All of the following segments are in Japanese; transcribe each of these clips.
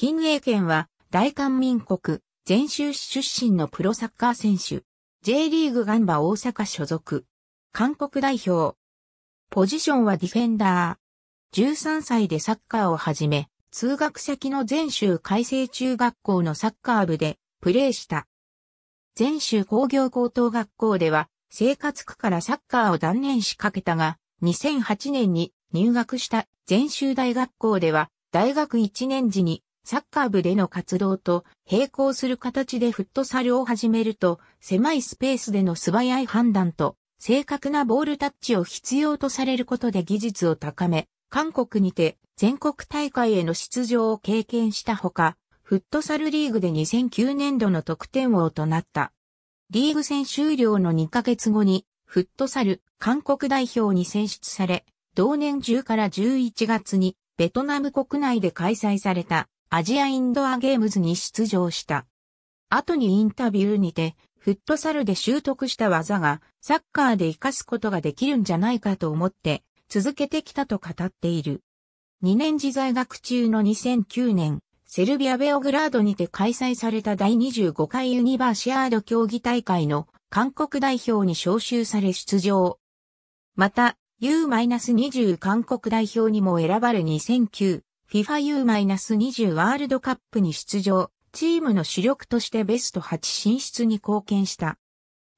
金英賢は大韓民国全州市出身のプロサッカー選手。J リーグガンバ大阪所属。韓国代表。ポジションはディフェンダー。13歳でサッカーを始め、通学先の全州改正中学校のサッカー部でプレーした。全州工業高等学校では生活苦からサッカーを断念しかけたが、2008年に入学した全州大学校では大学1年時にサッカー部での活動と並行する形でフットサルを始めると、狭いスペースでの素早い判断と、正確なボールタッチを必要とされることで技術を高め、韓国にて全国大会への出場を経験したほか、フットサルリーグで2009年度の得点王となった。リーグ戦終了の2ヶ月後に、フットサル韓国代表に選出され、同年10から11月にベトナム国内で開催されたアジアインドアゲームズに出場した。後にインタビューにて、フットサルで習得した技がサッカーで活かすことができるんじゃないかと思って続けてきたと語っている。2年時在学中の2009年、セルビア・ベオグラードにて開催された第25回ユニバーシアード競技大会の韓国代表に招集され出場。また、U-20 韓国代表にも選ばれ2009 FIFAU-20 ワールドカップに出場、チームの主力としてベスト8進出に貢献した。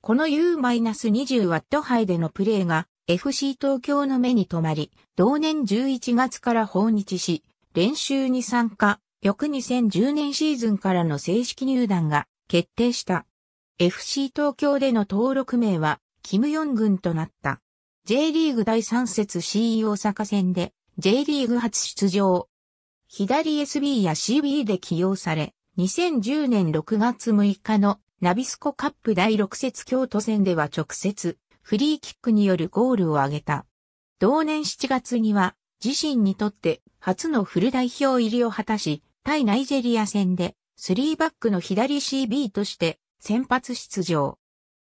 この U-20 ワット杯でのプレーが FC 東京の目に留まり、同年11月から訪日し、練習に参加、翌2010年シーズンからの正式入団が決定した。FC 東京での登録名は、キム・ヨン軍となった。J リーグ第3節 C e 大阪戦で、J リーグ初出場、左 SB や CB で起用され、2010年6月6日のナビスコカップ第6節京都戦では直接、フリーキックによるゴールを挙げた。同年7月には、自身にとって初のフル代表入りを果たし、対ナイジェリア戦で、3バックの左 CB として先発出場。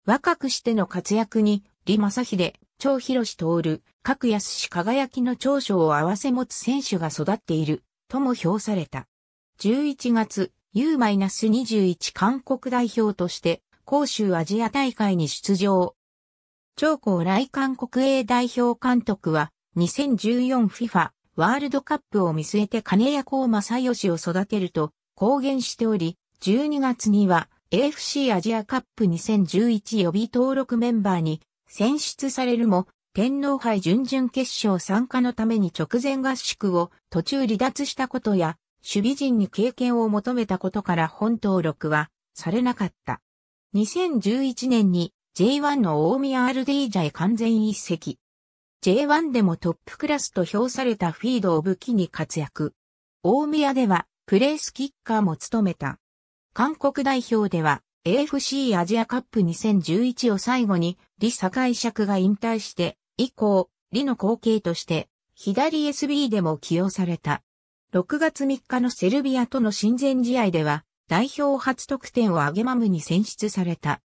若くしての活躍に、李正秀、張博士徹、各安氏輝きの長所を合わせ持つ選手が育っている。とも評された。11月、U-21 韓国代表として、杭州アジア大会に出場。長江来韓国 A 代表監督は、2014FIFA ワールドカップを見据えて金谷光正義を育てると公言しており、12月には AFC アジアカップ2011予備登録メンバーに選出されるも、天皇杯準々決勝参加のために直前合宿を途中離脱したことや、守備陣に経験を求めたことから本登録はされなかった。2011年に J1 の大宮 RD ジャへ完全一席。J1 でもトップクラスと評されたフィードを武器に活躍。大宮ではプレースキッカーも務めた。韓国代表では AFC アジアカップ2011を最後に李堺釈が引退して以降、リの後継として、左 SB でも起用された。6月3日のセルビアとの親善試合では、代表初得点を上げマムに選出された。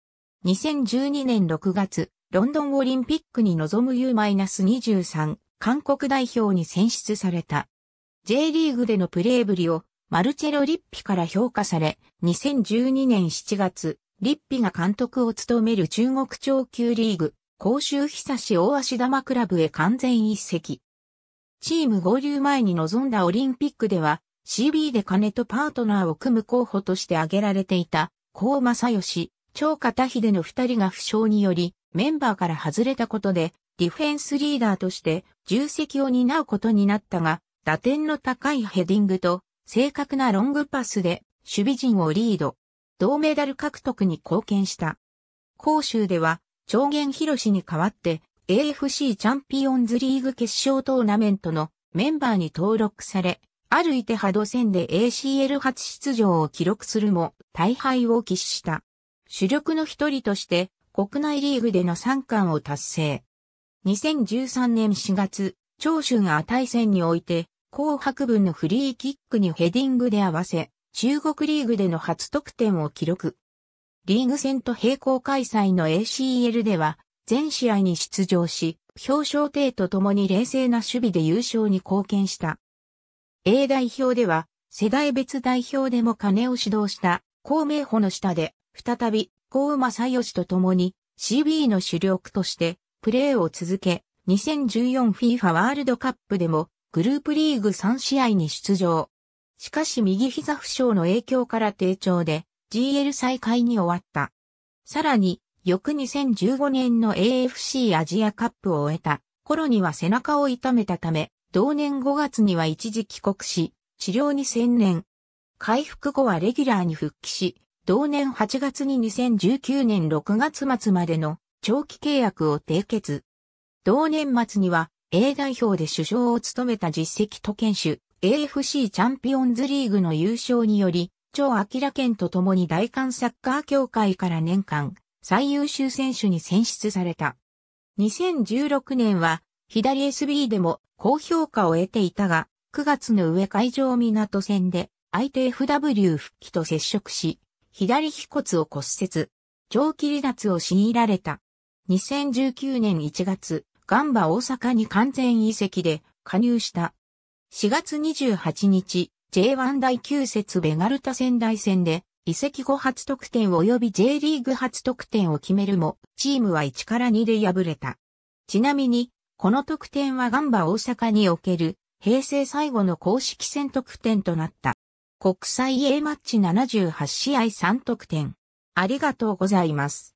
2012年6月、ロンドンオリンピックに臨む U-23 韓国代表に選出された。J リーグでのプレーぶりをマルチェロ・リッピから評価され、2012年7月、リッピが監督を務める中国超級リーグ、甲州久し大足玉クラブへ完全一席。チーム合流前に臨んだオリンピックでは、CB で金とパートナーを組む候補として挙げられていた、甲正義、超片秀の二人が負傷により、メンバーから外れたことで、ディフェンスリーダーとして重責を担うことになったが、打点の高いヘディングと正確なロングパスで守備陣をリード、銅メダル獲得に貢献した。甲州では長源博に代わって AFC チャンピオンズリーグ決勝トーナメントのメンバーに登録され、あるいてハド戦で ACL 初出場を記録するも大敗を喫した。主力の一人として国内リーグでの三冠を達成。2013年4月、長州が対戦において、紅白文のフリーキックにヘディングで合わせ、中国リーグでの初得点を記録。リーグ戦と並行開催の ACL では、全試合に出場し、表彰艇と共に冷静な守備で優勝に貢献した。A 代表では、世代別代表でも金を指導した、孔明補の下で、再び、高馬正義と共に、CB の主力として、プレーを続け、2014FIFA ワールドカップでも、グループリーグ3試合に出場。しかし右膝負傷の影響から低調で、GL 再開に終わった。さらに、翌2015年の AFC アジアカップを終えた頃には背中を痛めたため、同年5月には一時帰国し、治療に専念。回復後はレギュラーに復帰し、同年8月に2019年6月末までの長期契約を締結。同年末には A 代表で首相を務めた実績と堅守 AFC チャンピオンズリーグの優勝により長明健と共に大韓サッカー協会から年間最優秀選手に選出された。2016年は左 SB でも高評価を得ていたが、9月の上海上港戦で相手 FW 復帰と接触し、左飛骨を骨折、長期離脱を強いられた。2019年1月、ガンバ大阪に完全移籍で加入した。4月28日、J1 第9節ベガルタ仙台戦で、移籍後初得点及び J リーグ初得点を決めるも、チームは1から2で敗れた。ちなみに、この得点はガンバ大阪における、平成最後の公式戦得点となった。国際 A マッチ78試合3得点。ありがとうございます。